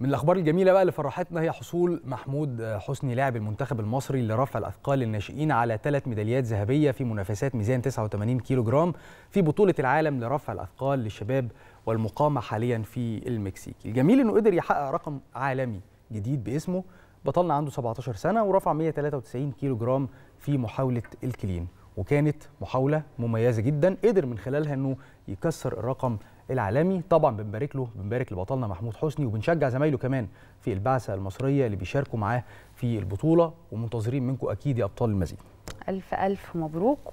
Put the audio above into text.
من الاخبار الجميله بقى اللي فرحتنا هي حصول محمود حسني لاعب المنتخب المصري لرفع الاثقال للناشئين على ثلاث ميداليات ذهبيه في منافسات ميزان 89 كيلو جرام في بطوله العالم لرفع الاثقال للشباب والمقامه حاليا في المكسيك. الجميل انه قدر يحقق رقم عالمي جديد باسمه بطلنا عنده 17 سنه ورفع 193 كيلو جرام في محاوله الكلين. وكانت محاولة مميزة جدا قدر من خلالها أنه يكسر الرقم العالمي طبعا بنبارك له بنبارك لبطلنا محمود حسني وبنشجع زمايله كمان في البعثة المصرية اللي بيشاركوا معاه في البطولة ومنتظرين منكم أكيد يا أبطال المزيد ألف ألف مبروك